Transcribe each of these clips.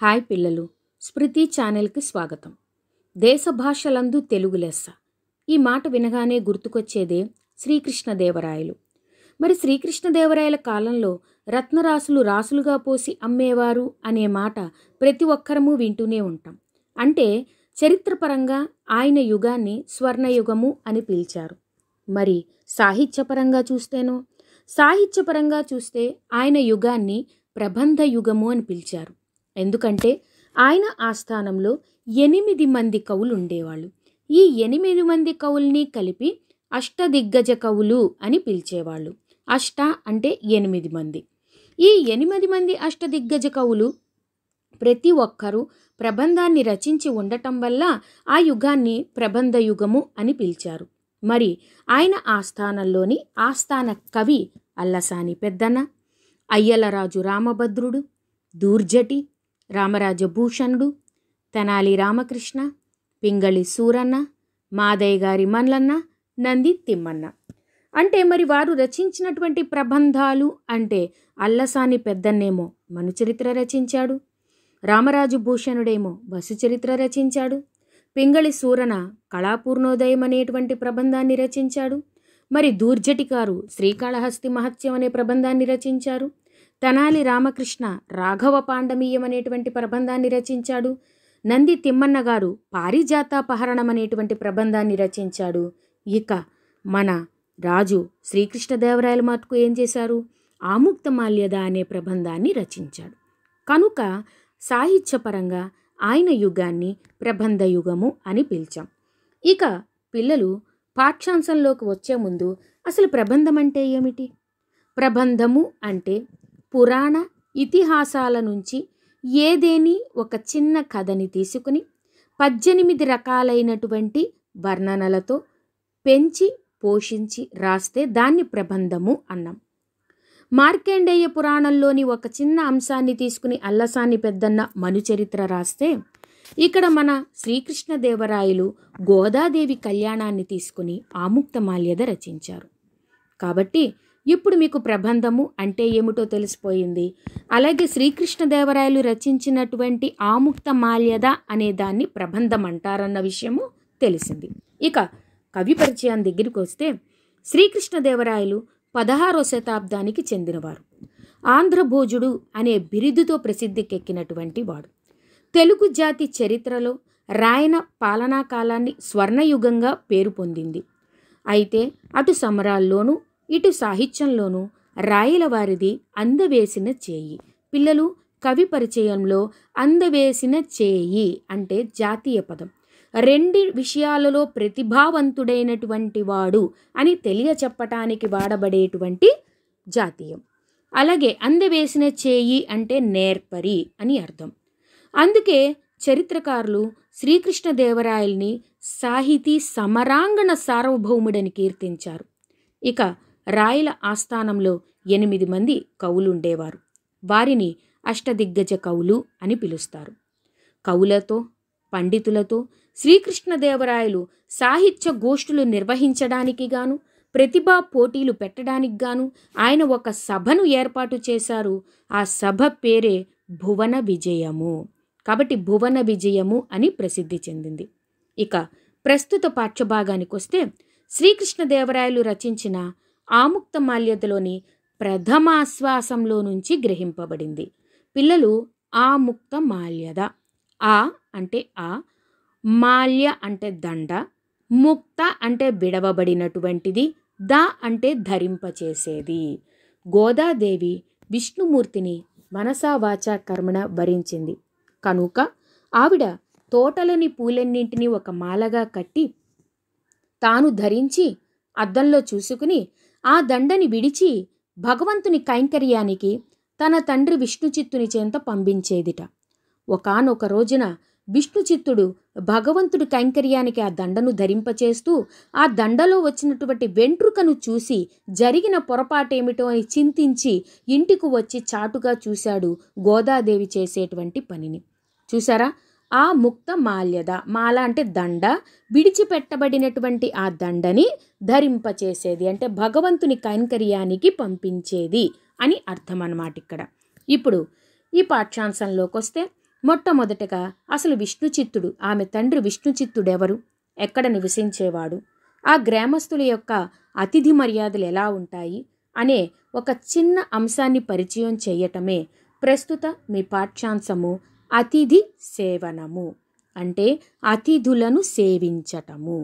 hi పిల్లలు స్మృతి ఛానల్కి స్వాగతం దేశ భాషలందు తెలుగు లెస్స ఈ మాట వినగానే గుర్తుకొచ్చేదే శ్రీకృష్ణదేవరాయలు మరి శ్రీకృష్ణదేవరాయల కాలంలో రత్నరాసులు రాసులుగా పోసి అమ్మేవారు అనే మాట ప్రతి ఒక్కరము వింటూనే ఉంటాం అంటే చరిత్రపరంగా ఆయన యుగాన్ని స్వర్ణయుగము అని పిలిచారు మరి సాహిత్యపరంగా చూస్తేనో సాహిత్యపరంగా చూస్తే ఆయన యుగాన్ని ప్రబంధ యుగము అని పిలిచారు ఎందుకంటే ఆయన ఆస్థానంలో ఎనిమిది మంది కవులు ఉండేవాళ్ళు ఈ ఎనిమిది మంది కవుల్ని కలిపి అష్టదిగ్గజ కవులు అని పిలిచేవాళ్ళు అష్ట అంటే ఎనిమిది మంది ఈ ఎనిమిది మంది అష్టదిగ్గజ కవులు ప్రతి ఒక్కరూ ప్రబంధాన్ని రచించి ఉండటం వల్ల ఆ యుగాన్ని ప్రబంధ యుగము అని పిలిచారు మరి ఆయన ఆస్థానంలోని ఆస్థాన కవి అల్లసాని పెద్దన అయ్యలరాజు రామభద్రుడు దూర్జటి భూషణుడు తెనాలి రామకృష్ణ పింగళి సూరన్న మాదయ్య గారి మన్లన్న నంది తిమ్మన్న అంటే మరి వారు రచించినటువంటి ప్రబంధాలు అంటే అల్లసాని పెద్దన్నేమో మనుచరిత్ర రచించాడు రామరాజు భూషణుడేమో బసు చరిత్ర రచించాడు పింగళి సూరన కళాపూర్ణోదయం అనేటువంటి ప్రబంధాన్ని రచించాడు మరి దూర్జటికారు శ్రీకాళహస్తి మహత్యం అనే ప్రబంధాన్ని రచించారు తెనాలి రామకృష్ణ రాఘవ పాండమీయం అనేటువంటి ప్రబంధాన్ని రచించాడు నంది తిమ్మన్న గారు పారిజాతాపహరణం అనేటువంటి ప్రబంధాన్ని రచించాడు ఇక మన రాజు శ్రీకృష్ణదేవరాయల మాటకు ఏం చేశారు ఆముక్తమాల్యద అనే ప్రబంధాన్ని రచించాడు కనుక సాహిత్యపరంగా ఆయన యుగాన్ని ప్రబంధ యుగము అని పిలిచాం ఇక పిల్లలు పాఠ్యాంశంలోకి వచ్చే ముందు అసలు ప్రబంధం అంటే ఏమిటి ప్రబంధము అంటే పురాణ ఇతిహాసాల నుంచి ఏదేని ఒక చిన్న కథని తీసుకుని పద్దెనిమిది రకాలైనటువంటి వర్ణనలతో పెంచి పోషించి రాస్తే దాన్ని ప్రబంధము అన్నాం మార్కండేయ పురాణంలోని ఒక చిన్న అంశాన్ని తీసుకుని అల్లసాని పెద్దన్న మనుచరిత్ర రాస్తే ఇక్కడ మన శ్రీకృష్ణదేవరాయలు గోదాదేవి కళ్యాణాన్ని తీసుకుని ఆముక్తమాల్యద రచించారు కాబట్టి ఇప్పుడు మీకు ప్రబంధము అంటే ఏమిటో తెలిసిపోయింది అలాగే శ్రీకృష్ణదేవరాయలు రచించినటువంటి ఆముక్త మాల్యద అనే దాన్ని ప్రబంధం అంటారన్న విషయము తెలిసింది ఇక కవి పరిచయం దగ్గరికి వస్తే శ్రీకృష్ణదేవరాయలు పదహారో శతాబ్దానికి చెందినవారు ఆంధ్రభోజుడు అనే బిరుదుతో ప్రసిద్ధికెక్కినటువంటి వాడు తెలుగు జాతి చరిత్రలో రాయన పాలనా కాలాన్ని స్వర్ణయుగంగా పేరు పొందింది అయితే అటు సమరాల్లోనూ ఇటు సాహిత్యంలోనూ రాయల వారిది అందవేసిన చేయి పిల్లలు కవి పరిచయంలో అందవేసిన చేయి అంటే జాతీయ పదం రెండు విషయాలలో ప్రతిభావంతుడైనటువంటి వాడు అని తెలియ చెప్పటానికి వాడబడేటువంటి జాతీయం అలాగే అందవేసిన చేయి అంటే నేర్పరి అని అర్థం అందుకే చరిత్రకారులు శ్రీకృష్ణదేవరాయల్ని సాహితీ సమరాంగణ సార్వభౌముడని కీర్తించారు ఇక రాయల ఆస్థానంలో ఎనిమిది మంది కవులుండేవారు వారిని అష్టదిగ్గజ కవులు అని పిలుస్తారు కవులతో పండితులతో శ్రీకృష్ణదేవరాయలు సాహిత్య గోష్ఠులు నిర్వహించడానికి గాను ప్రతిభా పోటీలు పెట్టడానికి గాను ఆయన ఒక సభను ఏర్పాటు చేశారు ఆ సభ పేరే భువన విజయము కాబట్టి భువన విజయము అని ప్రసిద్ధి చెందింది ఇక ప్రస్తుత పాఠ్యభాగానికి వస్తే శ్రీకృష్ణదేవరాయలు రచించిన ఆముక్త ఆముక్తమాల్యతలోని ప్రథమాశ్వాసంలో నుంచి గ్రహింపబడింది పిల్లలు ఆముక్త మాల్యద ఆ అంటే ఆ మాల్య అంటే దండ ముక్త అంటే విడవబడినటువంటిది ద అంటే ధరింపచేసేది గోదాదేవి విష్ణుమూర్తిని మనసావాచ కర్మణ భరించింది కనుక ఆవిడ తోటలని పూలన్నింటినీ ఒక మాలగా కట్టి తాను ధరించి అద్దంలో చూసుకుని ఆ దండని విడిచి భగవంతుని కైంకర్యానికి తన తండ్రి విష్ణుచిత్తుని చేత పంపించేదిట ఒకనొక రోజున విష్ణుచిత్తుడు భగవంతుడి కైంకర్యానికి ఆ దండను ధరింపచేస్తూ ఆ దండలో వచ్చినటువంటి వెంట్రుకను చూసి జరిగిన పొరపాటేమిటో అని చింతించి ఇంటికి వచ్చి చాటుగా చూశాడు గోదాదేవి చేసేటువంటి పనిని చూసారా ఆ ముక్త మాల్యద మాల అంటే దండ విడిచిపెట్టబడినటువంటి ఆ దండని ధరింపచేసేది అంటే భగవంతుని కైంకర్యానికి పంపించేది అని అర్థం అన్నమాట ఇక్కడ ఇప్పుడు ఈ పాఠ్యాంశంలోకి వస్తే మొట్టమొదటగా అసలు విష్ణుచిత్తుడు ఆమె తండ్రి ఎవరు ఎక్కడ నివసించేవాడు ఆ గ్రామస్తుల యొక్క అతిథి మర్యాదలు ఎలా ఉంటాయి అనే ఒక చిన్న అంశాన్ని పరిచయం చేయటమే ప్రస్తుత మీ పాఠ్యాంశము అతిథి సేవనము అంటే అతిథులను సేవించటము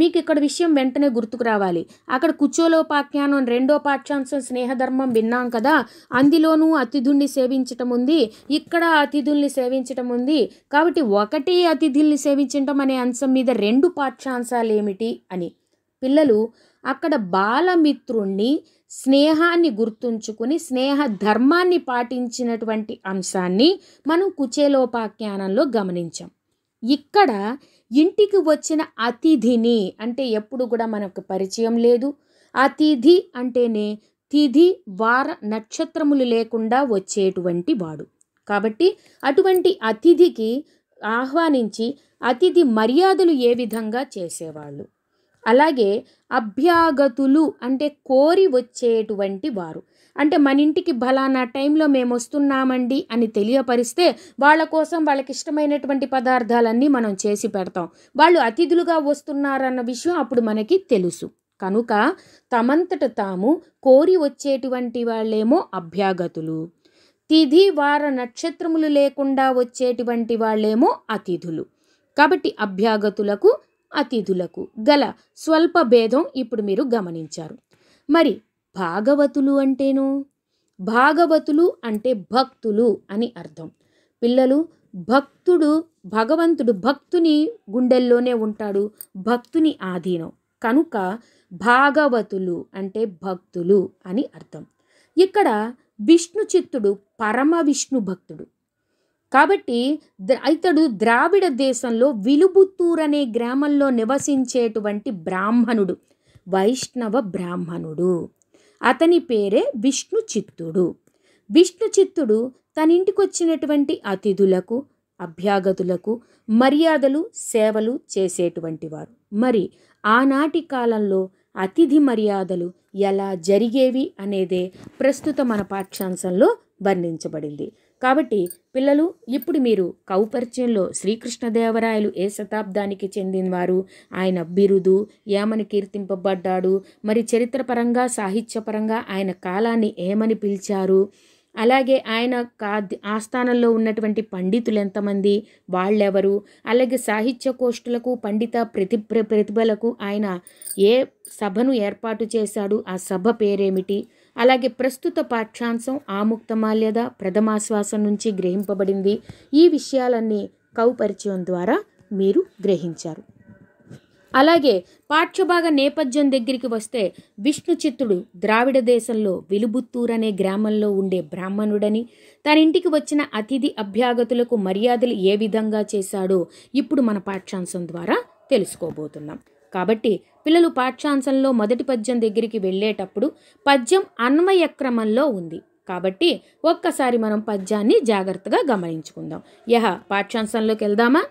మీకు ఇక్కడ విషయం వెంటనే గుర్తుకు రావాలి అక్కడ కుచోలోపాఖ్యానం రెండో పాఠ్యాంశం స్నేహధర్మం విన్నాం కదా అందులోనూ అతిథుల్ని సేవించటం ఉంది ఇక్కడ అతిథుల్ని సేవించటం ఉంది కాబట్టి ఒకటి అతిథుల్ని సేవించటం అనే అంశం మీద రెండు పాఠ్యాంశాలు ఏమిటి అని పిల్లలు అక్కడ బాలమిత్రుణ్ణి స్నేహాన్ని గుర్తుంచుకుని స్నేహ ధర్మాన్ని పాటించినటువంటి అంశాన్ని మనం కుచేలోపాఖ్యానంలో గమనించాం ఇక్కడ ఇంటికి వచ్చిన అతిథిని అంటే ఎప్పుడు కూడా మనకు పరిచయం లేదు అతిథి అంటేనే తిథి వార నక్షత్రములు లేకుండా వచ్చేటువంటి వాడు కాబట్టి అటువంటి అతిథికి ఆహ్వానించి అతిథి మర్యాదలు ఏ విధంగా చేసేవాళ్ళు అలాగే అభ్యాగతులు అంటే కోరి వచ్చేటువంటి వారు అంటే మన ఇంటికి బలానా టైంలో మేము వస్తున్నామండి అని తెలియపరిస్తే వాళ్ళ కోసం వాళ్ళకి ఇష్టమైనటువంటి పదార్థాలన్నీ మనం చేసి పెడతాం వాళ్ళు అతిథులుగా వస్తున్నారన్న విషయం అప్పుడు మనకి తెలుసు కనుక తమంతట తాము కోరి వచ్చేటువంటి వాళ్ళేమో అభ్యాగతులు తిథి వార నక్షత్రములు లేకుండా వచ్చేటువంటి వాళ్ళేమో అతిథులు కాబట్టి అభ్యాగతులకు అతిథులకు గల స్వల్ప భేదం ఇప్పుడు మీరు గమనించారు మరి భాగవతులు అంటేను భాగవతులు అంటే భక్తులు అని అర్థం పిల్లలు భక్తుడు భగవంతుడు భక్తుని గుండెల్లోనే ఉంటాడు భక్తుని ఆధీనం కనుక భాగవతులు అంటే భక్తులు అని అర్థం ఇక్కడ విష్ణు చిత్తుడు పరమ విష్ణు భక్తుడు కాబట్టి ఇతడు ద్రావిడ దేశంలో విలుబుత్తూర్ అనే గ్రామంలో నివసించేటువంటి బ్రాహ్మణుడు వైష్ణవ బ్రాహ్మణుడు అతని పేరే విష్ణు చిత్తుడు విష్ణు చిత్తుడు తన ఇంటికి వచ్చినటువంటి అతిథులకు అభ్యాగతులకు మర్యాదలు సేవలు చేసేటువంటి వారు మరి ఆనాటి కాలంలో అతిథి మర్యాదలు ఎలా జరిగేవి అనేదే ప్రస్తుత మన పాఠ్యాంశంలో వర్ణించబడింది కాబట్టి పిల్లలు ఇప్పుడు మీరు కౌపరిచయంలో శ్రీకృష్ణదేవరాయలు ఏ శతాబ్దానికి చెందినవారు ఆయన బిరుదు ఏమని కీర్తింపబడ్డాడు మరి చరిత్రపరంగా సాహిత్యపరంగా ఆయన కాలాన్ని ఏమని పిలిచారు అలాగే ఆయన కా ఆస్థానంలో ఉన్నటువంటి పండితులు ఎంతమంది వాళ్ళెవరు అలాగే సాహిత్య కోష్ఠులకు పండిత ప్రతి ప్రతిభలకు ఆయన ఏ సభను ఏర్పాటు చేశాడు ఆ సభ పేరేమిటి అలాగే ప్రస్తుత పాఠ్యాంశం ఆముక్తమాల్యద ప్రథమాశ్వాసం నుంచి గ్రహింపబడింది ఈ విషయాలన్నీ కౌపరిచయం ద్వారా మీరు గ్రహించారు అలాగే పాఠ్యభాగ నేపథ్యం దగ్గరికి వస్తే విష్ణుచిత్తుడు ద్రావిడ దేశంలో విలుబుత్తూర్ అనే గ్రామంలో ఉండే బ్రాహ్మణుడని తన ఇంటికి వచ్చిన అతిథి అభ్యాగతులకు మర్యాదలు ఏ విధంగా చేశాడో ఇప్పుడు మన పాఠ్యాంశం ద్వారా తెలుసుకోబోతున్నాం కాబట్టి పిల్లలు పాఠ్యాంశంలో మొదటి పద్యం దగ్గరికి వెళ్ళేటప్పుడు పద్యం అన్వయక్రమంలో ఉంది కాబట్టి ఒక్కసారి మనం పద్యాన్ని జాగ్రత్తగా గమనించుకుందాం యహ పాఠ్యాంశంలోకి వెళ్దామా